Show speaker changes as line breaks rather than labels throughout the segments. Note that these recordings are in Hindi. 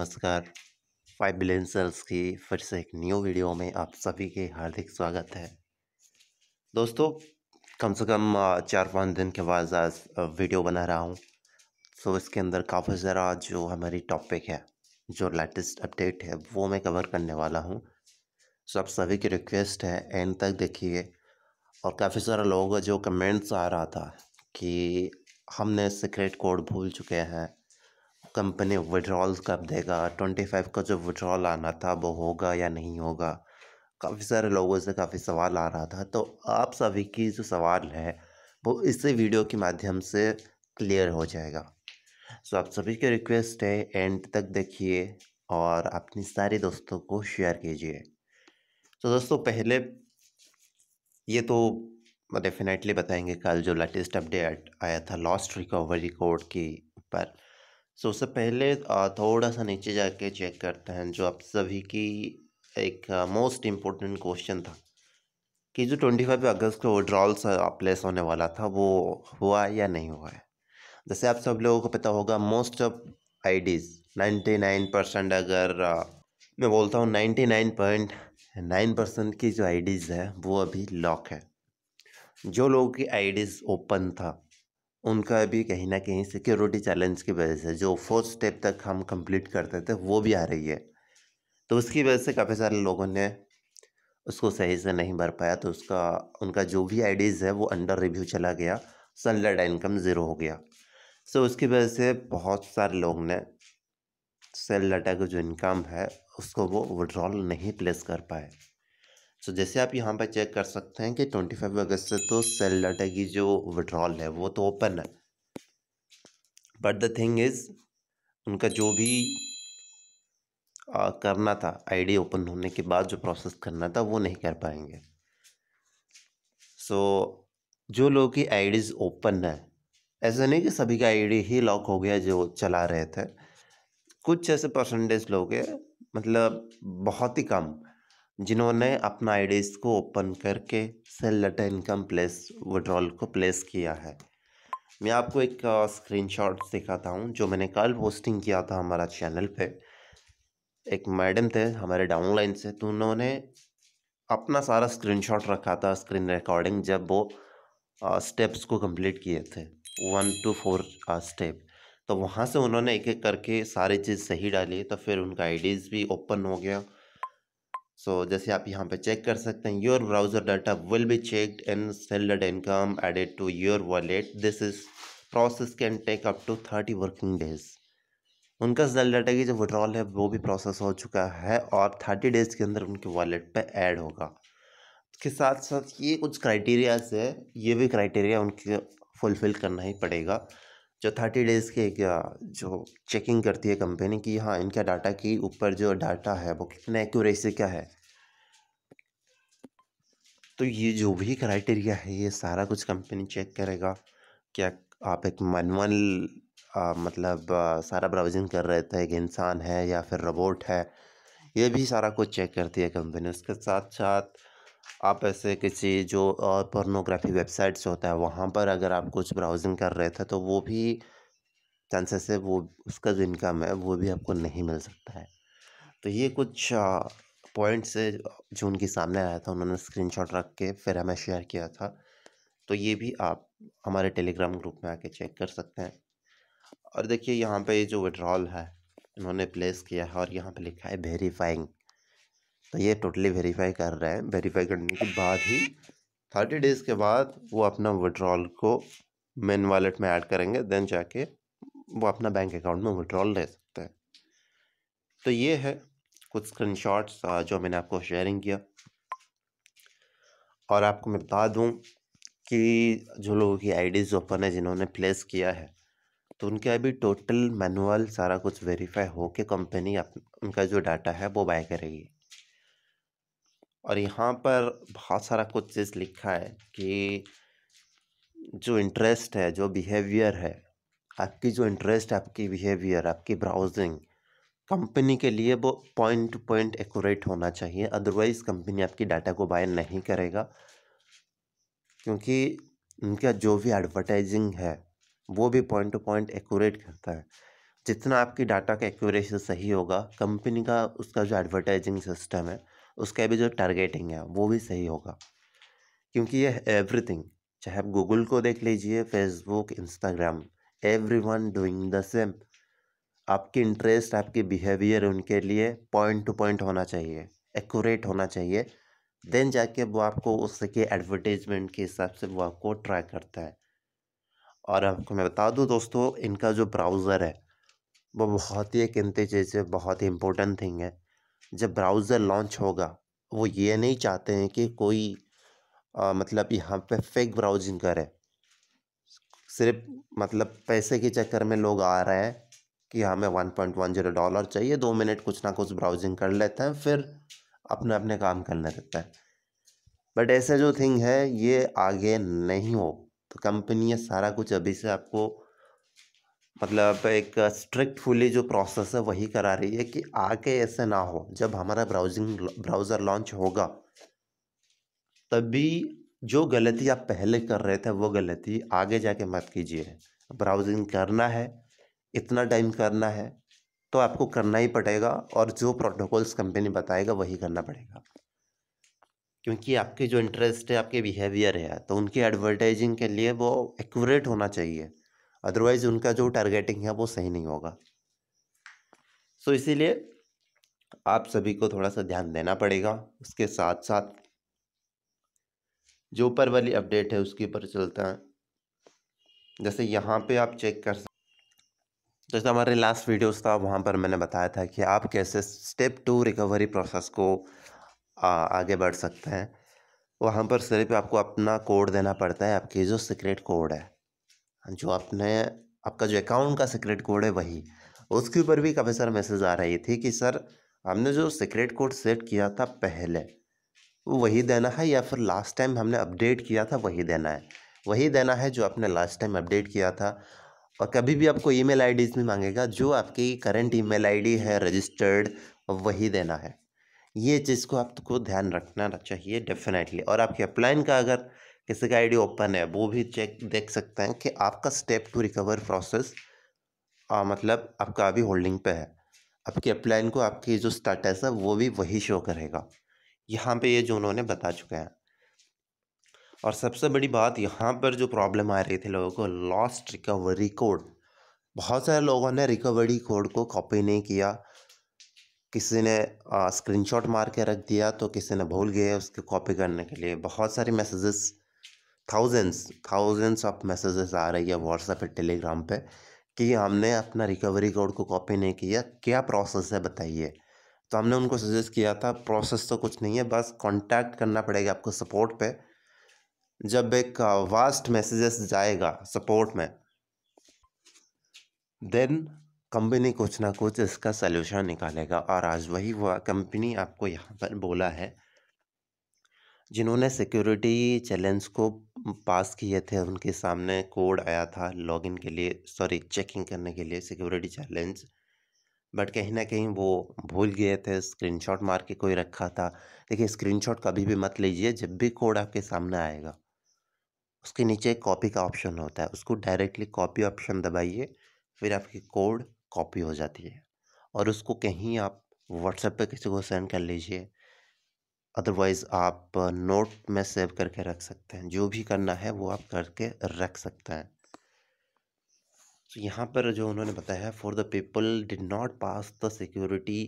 नमस्कार फाइव बिलियन सेल्स की फिर से एक न्यू वीडियो में आप सभी के हार्दिक स्वागत है दोस्तों कम से कम चार पाँच दिन के बाद आज वीडियो बना रहा हूँ सो इसके अंदर काफ़ी सारा जो हमारी टॉपिक है जो लेटेस्ट अपडेट है वो मैं कवर करने वाला हूँ सो आप सभी की रिक्वेस्ट है एंड तक देखिए और काफ़ी सारा लोगों का जो कमेंट्स आ रहा था कि हमने सीक्रेट कोड भूल चुके हैं कंपनी विड्रॉल कब देगा ट्वेंटी फाइव का जो विड्रॉल आना था वो होगा या नहीं होगा काफ़ी सारे लोगों से काफ़ी सवाल आ रहा था तो आप सभी की जो सवाल है वो इस वीडियो के माध्यम से क्लियर हो जाएगा सो आप सभी की रिक्वेस्ट है एंड तक देखिए और अपने सारे दोस्तों को शेयर कीजिए तो दोस्तों पहले ये तो डेफिनेटली बताएंगे कल जो लेटेस्ट अपडेट आया था लॉस्ट रिकवरी कोड के ऊपर सो उससे पहले थोड़ा सा नीचे जाके चेक करते हैं जो आप सभी की एक मोस्ट इम्पोर्टेंट क्वेश्चन था कि जो ट्वेंटी फाइव अगस्त को विड्रॉल्स प्लेस होने वाला था वो हुआ है या नहीं हुआ है जैसे आप सब लोगों को पता होगा most of IDs ninety nine percent अगर मैं बोलता हूँ ninety nine point nine percent की जो आईडीज़ है वो अभी लॉक है जो लोगों की आईडीज़ ओपन था उनका भी कहीं ना कहीं सिक्योरिटी चैलेंज की वजह से जो फोर्थ स्टेप तक हम कंप्लीट करते थे वो भी आ रही है तो उसकी वजह से काफ़ी सारे लोगों ने उसको सही से नहीं भर पाया तो उसका उनका जो भी आईडीज़ है वो अंडर रिव्यू चला गया सनलेट इनकम ज़ीरो हो गया सो so, उसकी वजह से बहुत सारे लोग ने सेल डाटा का जो इनकम है उसको वो विड्रॉल नहीं प्लेस कर पाए सो जैसे आप यहाँ पर चेक कर सकते हैं कि ट्वेंटी फाइव अगस्त से तो सेल डाटा की जो विड्रॉल है वो तो ओपन है बट द थिंग इज़ उनका जो भी आ, करना था आईडी ओपन होने के बाद जो प्रोसेस करना था वो नहीं कर पाएंगे सो so, जो लोग की आईडीज़ ओपन है ऐसा नहीं कि सभी का आईडी ही लॉक हो गया जो चला रहे थे कुछ ऐसे परसेंटेज लोग हैं मतलब बहुत ही कम जिन्होंने अपना आईडीज़ को ओपन करके sell letter income place withdrawal को प्लेस किया है मैं आपको एक स्क्रीनशॉट दिखाता हूँ जो मैंने कल पोस्टिंग किया था हमारा चैनल पे एक मैडम थे हमारे डाउनलाइन से तो उन्होंने अपना सारा स्क्रीनशॉट रखा था स्क्रीन रिकॉर्डिंग जब वो स्टेप्स को कंप्लीट किए थे वन टू फोर स्टेप तो वहाँ से उन्होंने एक एक करके सारी चीज़ सही डाली तो फिर उनका आईडीज़ भी ओपन हो गया सो so, जैसे आप यहाँ पे चेक कर सकते हैं your browser data will be checked in sold income added to your wallet this is process can take up to thirty working days उनका सेल डाटा की जो विड्रॉल है वो भी प्रोसेस हो चुका है और थर्टी डेज़ के अंदर उनके वॉलेट पे ऐड होगा उसके साथ साथ ये कुछ क्राइटेरियाज है ये भी क्राइटेरिया उनके फुलफ़िल करना ही पड़ेगा जो थर्टी डेज़ की जो चेकिंग करती है कंपनी कि हाँ इनका डाटा की ऊपर जो डाटा है वो कितना एक्यूरेसी क्या है तो ये जो भी क्राइटेरिया है ये सारा कुछ कंपनी चेक करेगा क्या आप एक मैनुअल मतलब आ, सारा ब्राउजिंग कर रहे थे एक इंसान है या फिर रोबोट है ये भी सारा कुछ चेक करती है कंपनी उसके साथ साथ आप ऐसे किसी जो पोर्नोग्राफी वेबसाइट्स होता है वहाँ पर अगर आप कुछ ब्राउजिंग कर रहे थे तो वो भी चांसेस है वो उसका जो इनकम है वो भी आपको नहीं मिल सकता है तो ये कुछ पॉइंट्स है जो उनके सामने आया था उन्होंने स्क्रीनशॉट रख के फिर हमें शेयर किया था तो ये भी आप हमारे टेलीग्राम ग्रुप में आके चेक कर सकते हैं और देखिए यहाँ पे ये जो विड्रॉल है इन्होंने प्लेस किया है और यहाँ पे लिखा है वेरीफाइंग तो ये टोटली वेरीफाई कर रहे हैं वेरीफाई करने के बाद ही थर्टी डेज़ के बाद वो अपना विड्रॉल को मेन वॉलेट में ऐड करेंगे देन जाके वो अपना बैंक अकाउंट में विड्रॉल ले सकते हैं तो ये है कुछ शॉट्स जो मैंने आपको शेयरिंग किया और आपको मैं बता दूँ कि जो लोगों की आईडीज़ ओपन है जिन्होंने प्लेस किया है तो उनके अभी टोटल मैनुअल सारा कुछ वेरीफाई होके कंपनी अप उनका जो डाटा है वो बाय करेगी और यहाँ पर बहुत सारा कुछ चीज़ लिखा है कि जो इंटरेस्ट है जो बिहेवियर है आपकी जो इंटरेस्ट आपकी बिहेवियर आपकी ब्राउजिंग कंपनी के लिए वो पॉइंट टू पॉइंट एक्यूरेट होना चाहिए अदरवाइज़ कंपनी आपकी डाटा को बाय नहीं करेगा क्योंकि उनका जो भी एडवर्टाइजिंग है वो भी पॉइंट टू पॉइंट एक्यूरेट करता है जितना आपकी डाटा का एक्यूरेसी सही होगा कंपनी का उसका जो एडवर्टाइजिंग सिस्टम है उसका भी जो टारगेटिंग है वो भी सही होगा क्योंकि ये एवरीथिंग चाहे आप गूगल को देख लीजिए Facebook Instagram everyone doing the same आपकी इंटरेस्ट आपकी बिहेवियर उनके लिए पॉइंट टू पॉइंट होना चाहिए एक्यूरेट होना चाहिए देन जाके वो आपको उसके एडवर्टीजमेंट के हिसाब से वो आपको ट्रैक करता है और आपको मैं बता दूँ दोस्तों इनका जो ब्राउज़र है वो बहुत ही एक कीमती चीज़ है बहुत ही इंपॉर्टेंट थिंग है जब ब्राउज़र लॉन्च होगा वो ये नहीं चाहते हैं कि कोई आ, मतलब यहाँ पे फेक ब्राउजिंग करे सिर्फ मतलब पैसे के चक्कर में लोग आ रहे हैं कि हाँ, हमें one point one zero dollar चाहिए दो मिनट कुछ ना कुछ ब्राउजिंग कर लेते हैं फिर अपने अपने काम करने रहता है बट ऐसा जो थिंग है ये आगे नहीं हो तो कंपनियाँ सारा कुछ अभी से आपको मतलब एक स्ट्रिक्टफुली जो प्रोसेस है वही करा रही है कि आके ऐसे ना हो जब हमारा ब्राउजिंग ब्राउज़र लॉन्च होगा तभी जो गलती आप पहले कर रहे थे वो गलती आगे जाके मत कीजिए ब्राउजिंग करना है इतना टाइम करना है तो आपको करना ही पड़ेगा और जो प्रोटोकॉल्स कंपनी बताएगा वही करना पड़ेगा क्योंकि आपके जो इंटरेस्ट है आपके बिहेवियर है तो उनकी एडवर्टाइजिंग के लिए वो एक्यूरेट होना चाहिए अदरवाइज उनका जो टारगेटिंग है वो सही नहीं होगा सो so, इसीलिए आप सभी को थोड़ा सा ध्यान देना पड़ेगा उसके साथ साथ जो ऊपर वाली अपडेट है उसके ऊपर चलता है जैसे यहाँ पे आप चेक कर सकते जैसे हमारे लास्ट वीडियोस था वहाँ पर मैंने बताया था कि आप कैसे स्टेप टू रिकवरी प्रोसेस को आ, आगे बढ़ सकते हैं वहाँ पर सिर्फ आपको अपना कोड देना पड़ता है आपकी जो सीक्रेट कोड है जो आपने आपका जो अकाउंट का सीक्रेट कोड है वही उसके ऊपर भी काफ़ी सारे मैसेज आ रही थी कि सर हमने जो सीक्रेट कोड सेट किया था पहले वही देना है या फिर लास्ट टाइम हमने अपडेट किया था वही देना है वही देना है जो आपने लास्ट टाइम अपडेट किया था और कभी भी आपको ईमेल आईडीज भी मांगेगा जो आपकी करंट ईमेल आईडी है रजिस्टर्ड वही देना है ये चीज़ को आपको ध्यान रखना चाहिए डेफिनेटली और आपके अपलाइन का अगर किसी का आईडी ओपन है वो भी चेक देख सकते हैं कि आपका स्टेप टू रिकवर प्रोसेस आ, मतलब आपका अभी होल्डिंग पे है आपकी अपलाइन को आपकी जो स्टेटस है वो भी वही शो करेगा यहाँ पे ये जो उन्होंने बता चुके हैं और सबसे बड़ी बात यहाँ पर जो प्रॉब्लम आ रही थी लोगों को लॉस्ट रिकवरी कोड बहुत सारे लोगों ने रिकवरी कोड को कॉपी नहीं किया किसी ने स्क्रीनशॉट मार के रख दिया तो किसी ने भूल गया उसके कॉपी करने के लिए बहुत सारी messages thousands thousands of messages आ रही है व्हाट्सएप पे टेलीग्राम पे कि हमने अपना रिकवरी कोड को कॉपी नहीं किया क्या प्रोसेस है बताइए तो हमने उनको सजेस्ट किया था प्रोसेस तो कुछ नहीं है बस कांटेक्ट करना पड़ेगा आपको सपोर्ट पे जब एक वास्ट मैसेजेस जाएगा सपोर्ट में देन कंपनी कुछ ना कुछ इसका सल्यूशन निकालेगा और आज वही हुआ कंपनी आपको यहाँ पर बोला है जिन्होंने सिक्योरिटी चैलेंज को पास किए थे उनके सामने कोड आया था लॉगिन के लिए सॉरी चेकिंग करने के लिए सिक्योरिटी चैलेंज बट कहीं ना कहीं वो भूल गए थे स्क्रीनशॉट मार के कोई रखा था देखिए स्क्रीनशॉट कभी भी मत लीजिए जब भी कोड आपके सामने आएगा उसके नीचे कॉपी का ऑप्शन होता है उसको डायरेक्टली कॉपी ऑप्शन दबाइए फिर आपकी कोड कॉपी हो जाती है और उसको कहीं आप व्हाट्सएप पे किसी को सेंड कर लीजिए अदरवाइज आप नोट में सेव करके रख सकते हैं जो भी करना है वो आप करके रख सकते हैं तो यहाँ पर जो उन्होंने बताया है for the people did not pass the security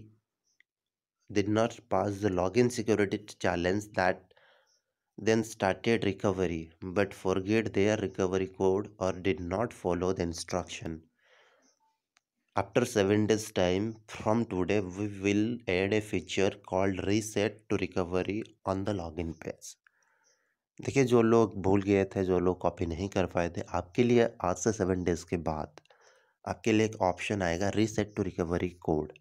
did not pass the log in security challenge that then started recovery but forget their recovery code और did not follow the instruction After 7 days time from today we will add a feature called reset to recovery on the login page. देखिए जो लोग भूल गए थे जो लोग कॉपी नहीं कर पाए थे आपके लिए आज से सेवन डेज़ के बाद आपके लिए एक ऑप्शन आएगा रीसेट टू रिकवरी कोड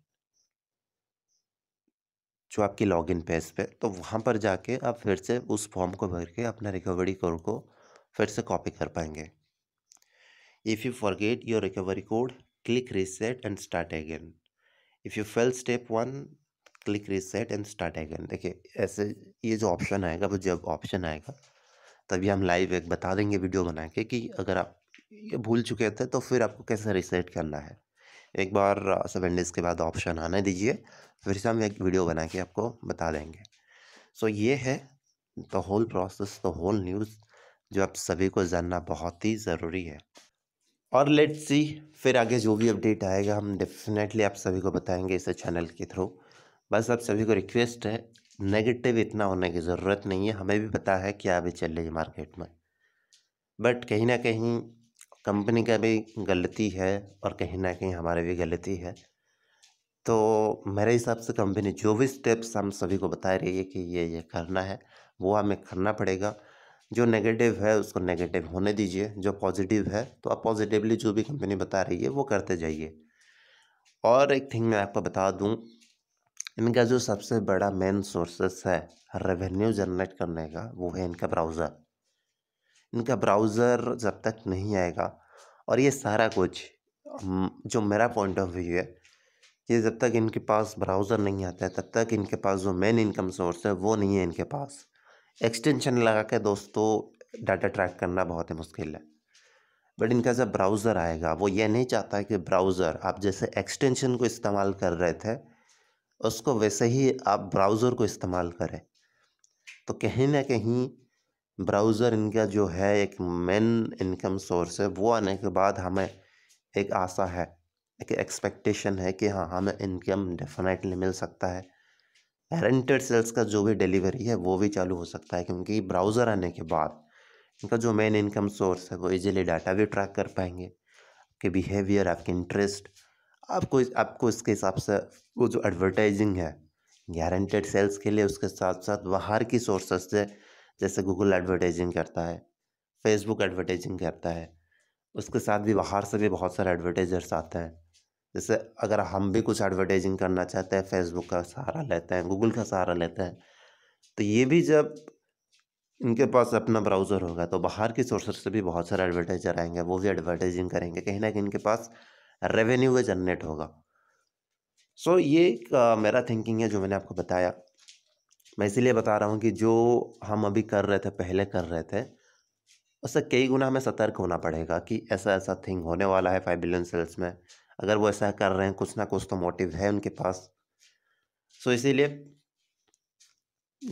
जो आपकी लॉगिन पेज पे तो वहाँ पर जाके आप फिर से उस फॉर्म को भर के अपना रिकवरी कोड को फिर से कॉपी कर पाएंगे if you forget your recovery code click reset and start again if you fail step one click reset and start again देखिए ऐसे ये जो ऑप्शन आएगा वो जब ऑप्शन आएगा तभी हम लाइव एक बता देंगे वीडियो बना के कि अगर आप ये भूल चुके थे तो फिर आपको कैसे रीसेट करना है एक बार सेवन डेज़ के बाद ऑप्शन आने दीजिए फिर से हम एक वीडियो बना के आपको बता देंगे सो so, ये है the whole process the whole news जो आप सभी को जानना बहुत ही ज़रूरी है
और लेट सी
फिर आगे जो भी अपडेट आएगा हम डेफिनेटली आप सभी को बताएंगे इस चैनल के थ्रू बस आप सभी को रिक्वेस्ट है नेगेटिव इतना होने की ज़रूरत नहीं है हमें भी पता है क्या अभी चल रही है मार्केट में बट कहीं ना कहीं कंपनी का भी गलती है और कहीं ना कहीं हमारे भी गलती है तो मेरे हिसाब से कंपनी जो भी स्टेप्स हम सभी को बता रही है कि ये ये करना है वो हमें करना पड़ेगा जो नेगेटिव है उसको नेगेटिव होने दीजिए जो पॉजिटिव है तो आप पॉजिटिवली जो भी कंपनी बता रही है वो करते जाइए और एक थिंग मैं आपको बता दूं इनका जो सबसे बड़ा मेन सोर्सेस है रेवेन्यू जनरेट करने का वो है इनका ब्राउज़र इनका ब्राउज़र जब तक नहीं आएगा और ये सारा कुछ जो मेरा पॉइंट ऑफ व्यू है ये जब तक इनके पास ब्राउज़र नहीं आता है तब तक इनके पास जो मेन इनकम सोर्स है वो नहीं है इनके पास एक्सटेंशन लगा के दोस्तों डाटा ट्रैक करना बहुत ही मुश्किल है बट इनका जब ब्राउज़र आएगा वो ये नहीं चाहता कि ब्राउज़र आप जैसे एक्सटेंशन को इस्तेमाल कर रहे थे उसको वैसे ही आप ब्राउज़र को इस्तेमाल करें तो कहीं ना कहीं ब्राउज़र इनका जो है एक मेन इनकम सोर्स है वो आने के बाद हमें एक आशा है एक एक्सपेक्टेशन है कि हाँ हमें इनकम डेफिनेटली मिल सकता है पेरेंटेड सेल्स का जो भी डिलीवरी है वो भी चालू हो सकता है क्योंकि ब्राउज़र आने के बाद इनका जो मेन इनकम सोर्स है वो इजीली डाटा भी ट्रैक कर पाएंगे आपके बिहेवियर आपके इंटरेस्ट आपको आपको इसके हिसाब से वो जो एडवर्टाइजिंग है गारंटेड सेल्स के लिए उसके साथ साथ बाहर की सोर्सेस से जैसे गूगल एडवर्टाइजिंग करता है फेसबुक एडवर्टाइजिंग करता है उसके साथ भी बाहर से भी बहुत सारे एडवर्टाइजर्स आते हैं जैसे अगर हम भी कुछ एडवर्टाइजिंग करना चाहते हैं फेसबुक का सहारा लेते हैं गूगल का सहारा लेते हैं तो ये भी जब इनके पास अपना ब्राउज़र होगा तो बाहर के सोर्सेस से भी बहुत सारे एडवर्टाइजर आएंगे वो भी एडवर्टाइजिंग करेंगे कहीं ना कहीं इनके पास रेवेन्यू का जनरेट होगा सो so, ये एक आ, मेरा थिंकिंग है जो मैंने आपको बताया मैं इसीलिए बता रहा हूँ कि जो हम अभी कर रहे थे पहले कर रहे थे उससे कई गुना हमें सतर्क होना पड़ेगा कि ऐसा ऐसा थिंग होने वाला है फाइव बिलियन सेल्स में अगर वो ऐसा कर रहे हैं कुछ ना कुछ तो मोटिव है उनके पास सो so, इसीलिए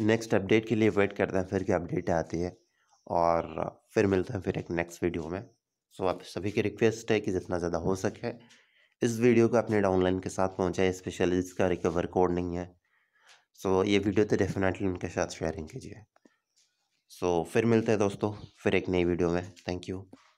नेक्स्ट अपडेट के लिए वेट करते हैं फिर की अपडेट आती है और फिर मिलते हैं फिर एक नेक्स्ट वीडियो में सो so, आप सभी की रिक्वेस्ट है कि जितना ज़्यादा हो सके इस वीडियो को अपने डाउनलाइन के साथ पहुँचाए स्पेशली इसका रिकवर कोड नहीं है सो so, ये वीडियो तो डेफिनेटली उनके साथ शेयरिंग कीजिए सो so, फिर मिलते हैं दोस्तों फिर एक नई वीडियो में थैंक यू